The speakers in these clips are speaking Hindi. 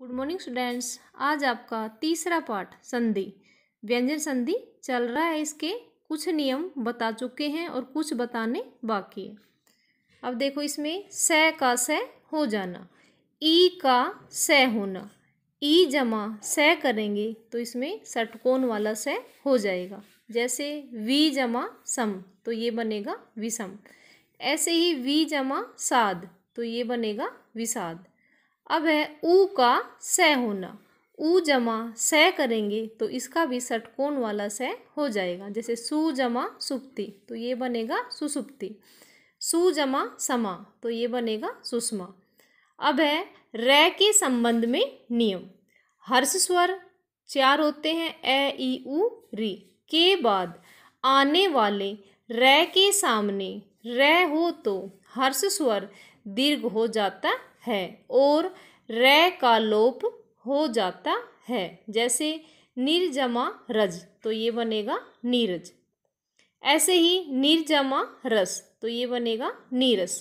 गुड मॉर्निंग स्टूडेंट्स आज आपका तीसरा पाठ संधि व्यंजन संधि चल रहा है इसके कुछ नियम बता चुके हैं और कुछ बताने बाकी है अब देखो इसमें स का स हो जाना ई का स होना ई जमा स करेंगे तो इसमें सटकोन वाला स हो जाएगा जैसे वी जमा सम तो ये बनेगा विषम ऐसे ही वी जमा साद तो ये बनेगा विषाद अब है ऊ का स होना ऊ जमा स करेंगे तो इसका भी षटकोण वाला स हो जाएगा जैसे सु जमा सुप्ति तो ये बनेगा सुसुप्ति सु जमा समा तो ये बनेगा सुषमा अब है र के संबंध में नियम हर्ष स्वर चार होते हैं ए ई उ री के बाद आने वाले र के सामने र हो तो हर्ष स्वर दीर्घ हो जाता है और र का लोप हो जाता है जैसे निर्जमा रज तो ये बनेगा नीरज ऐसे ही निर्जमा रस तो ये बनेगा नीरस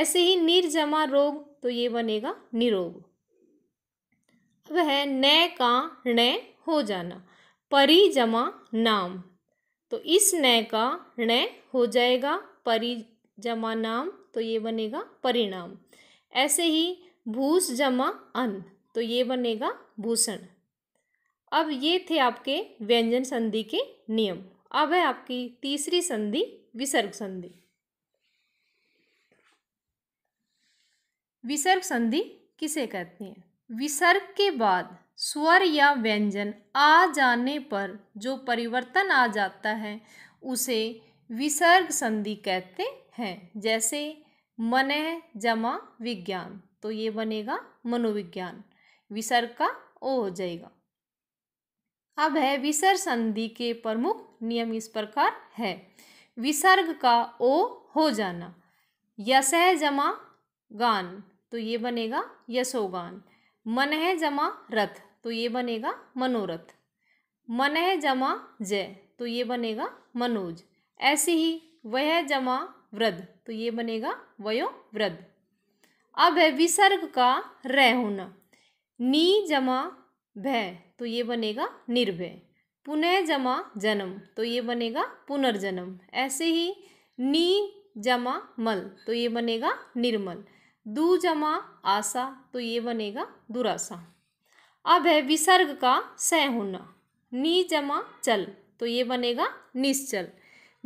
ऐसे ही निर्जमा रोग तो ये बनेगा निरोग अब है न का ण हो जाना परिजमा नाम तो इस न का ण हो जाएगा परिजमा नाम तो ये बनेगा परिणाम ऐसे ही भूस जमा अन तो ये बनेगा भूषण अब ये थे आपके व्यंजन संधि के नियम अब है आपकी तीसरी संधि विसर्ग संधि विसर्ग संधि किसे कहते हैं विसर्ग के बाद स्वर या व्यंजन आ जाने पर जो परिवर्तन आ जाता है उसे विसर्ग संधि कहते हैं जैसे मन जमा विज्ञान तो ये बनेगा मनोविज्ञान विसर्ग का ओ हो जाएगा अब है विसर्ग संधि के प्रमुख नियम इस प्रकार है विसर्ग का ओ हो जाना यस जमा गान तो ये बनेगा यशोगान मन है जमा रथ तो ये बनेगा मनोरथ मन है जमा जय तो ये बनेगा मनोज ऐसे ही वह जमा वृद्ध तो ये बनेगा वयो वृद्ध अब है विसर्ग का रह होना नी जमा भय तो ये बनेगा निर्भय पुनः जमा जन्म तो ये बनेगा पुनर्जन्म ऐसे ही नी जमा मल तो ये बनेगा निर्मल दू जमा आशा तो ये बनेगा दुराशा अब है विसर्ग का सह होना नी जमा चल तो ये बनेगा निश्चल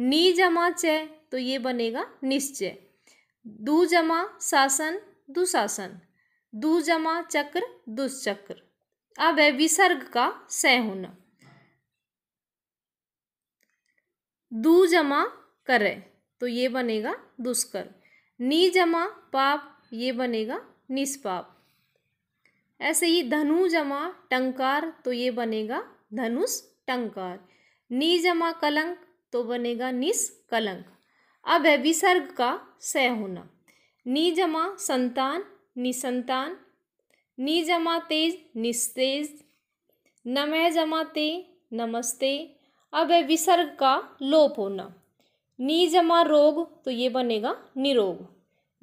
नी जमा चय तो ये बनेगा निश्चय दू जमा शासन दुशासन दू जमा चक्र दुष्चक्र अब है विसर्ग का सह होना दू जमा करे तो ये बनेगा दुष्कर नी जमा पाप ये बनेगा निष्पाप ऐसे ही धनु जमा टंकार तो ये बनेगा धनुष टंकार नी जमा कलंक तो बनेगा निष्कलंक अब है विसर्ग का सह होना नी जमा संतान निसंतान नी जमा तेज निस्तेज नमह जमा ते नमस्ते अब है विसर्ग का लोप होना नी जमा रोग तो ये बनेगा निरोग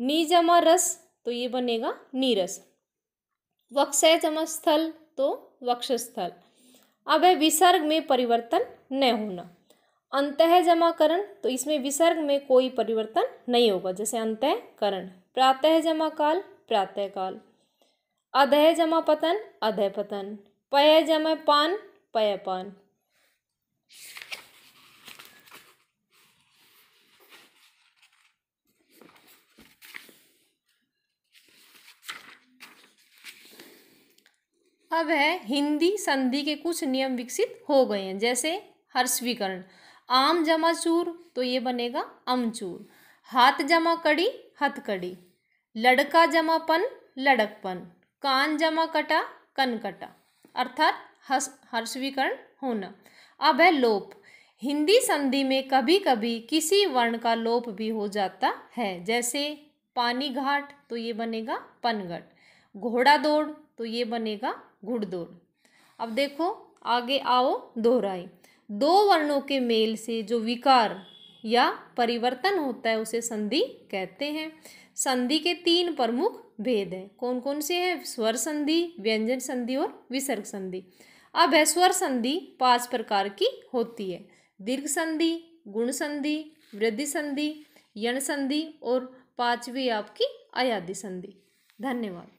नी जमा रस तो ये बनेगा नीरस वक्ष जमा स्थल तो वक्षस्थल अब है विसर्ग में परिवर्तन न होना अंतः जमाकरण तो इसमें विसर्ग में कोई परिवर्तन नहीं होगा जैसे अंतःकरण प्रातः जमा काल प्रातः काल अधय जमा पतन अधय पतन पय जमा पान पय पान अब है हिंदी संधि के कुछ नियम विकसित हो गए हैं जैसे हर्षवीकरण आम जमा चूर तो ये बनेगा अमचूर हाथ जमा कड़ी हथकड़ी लड़का जमा पन लड़कपन कान जमा कटा कनकटा अर्थात हस हर्षवीकरण होना अब है लोप हिंदी संधि में कभी कभी किसी वर्ण का लोप भी हो जाता है जैसे पानी घाट तो ये बनेगा पनघट घोड़ा दौड़ तो ये बनेगा घुड़दौड़ अब देखो आगे आओ दोहराई दो वर्णों के मेल से जो विकार या परिवर्तन होता है उसे संधि कहते हैं संधि के तीन प्रमुख भेद हैं कौन कौन से हैं स्वर संधि व्यंजन संधि और विसर्ग संधि अब है स्वर संधि पांच प्रकार की होती है दीर्घ संधि गुण संधि वृद्धि संधि यण संधि और पांचवी आपकी अयादि संधि धन्यवाद